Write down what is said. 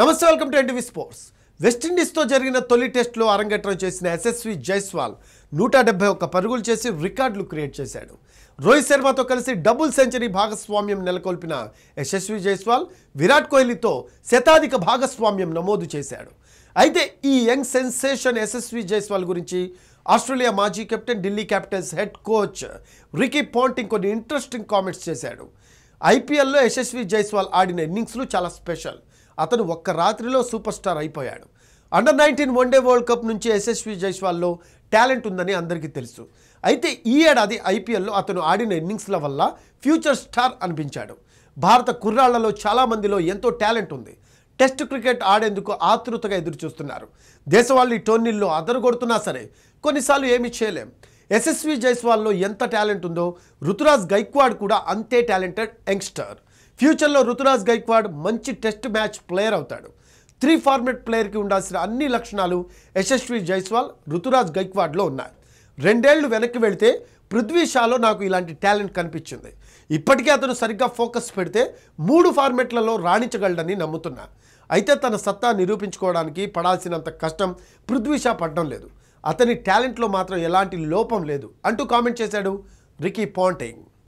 నమస్తే welcome to NTV sports వెస్టిండీస్తో జరిగిన తొలి టెస్టులో అరంగేట్రం చేసిన యశస్వి జైస్వాల్ నూట డెబ్బై ఒక్క పరుగులు చేసి రికార్డులు క్రియేట్ చేశాడు రోహిత్ శర్మతో కలిసి డబుల్ సెంచరీ భాగస్వామ్యం నెలకొల్పిన యశస్వి జైస్వాల్ విరాట్ కోహ్లీతో శతాధిక భాగస్వామ్యం నమోదు చేశాడు అయితే ఈ యంగ్ సెన్సేషన్ యశస్వి జైస్వాల్ గురించి ఆస్ట్రేలియా మాజీ captain Delhi Capitals head coach Ricky Ponting కొన్ని ఇంట్రెస్టింగ్ కామెంట్స్ చేశాడు ఐపీఎల్లో యశస్వి జైస్వాల్ ఆడిన ఇన్నింగ్స్లు చాలా స్పెషల్ అతను ఒక్క రాత్రిలో సూపర్ స్టార్ అయిపోయాడు under nineteen one day world cup నుంచి యశస్వి జైస్వాల్లో టాలెంట్ ఉందని అందరికీ తెలుసు అయితే ఈ ఏడాది ఐపీఎల్లో అతను ఆడిన ఇన్నింగ్స్ల వల్ల ఫ్యూచర్ స్టార్ అనిపించాడు భారత కుర్రాళ్లలో చాలామందిలో ఎంతో టాలెంట్ ఉంది టెస్ట్ క్రికెట్ ఆడేందుకు ఆతృతగా ఎదురుచూస్తున్నారు దేశవాళీ టోర్నీల్లో అదరగొడుతున్నా సరే కొన్నిసార్లు ఏమీ చేయలేం ఎస్ఎస్వి జైస్వాల్లో ఎంత టాలెంట్ ఉందో రుతురాజ్ గైక్వాడ్ కూడా అంతే టాలెంటెడ్ యంగ్స్టర్ ఫ్యూచర్లో రుతురాజ్ గైక్వాడ్ మంచి టెస్ట్ మ్యాచ్ ప్లేయర్ అవుతాడు త్రీ ఫార్మెట్ ప్లేయర్కి ఉండాల్సిన అన్ని లక్షణాలు యశస్వి జైస్వాల్ రుతురాజ్ గైక్వాడ్లో ఉన్నాయి రెండేళ్లు వెనక్కి వెళితే పృథ్వీ షాలో నాకు ఇలాంటి టాలెంట్ కనిపించింది ఇప్పటికే అతను సరిగ్గా ఫోకస్ పెడితే మూడు ఫార్మెట్లలో రాణించగలడని నమ్ముతున్నా అయితే తన సత్తా నిరూపించుకోవడానికి పడాల్సినంత కష్టం పృథ్వీ షా పడడం లేదు అతని టాలెంట్లో మాత్రం ఎలాంటి లోపం లేదు అంటూ కామెంట్ చేశాడు రికీ పాంటింగ్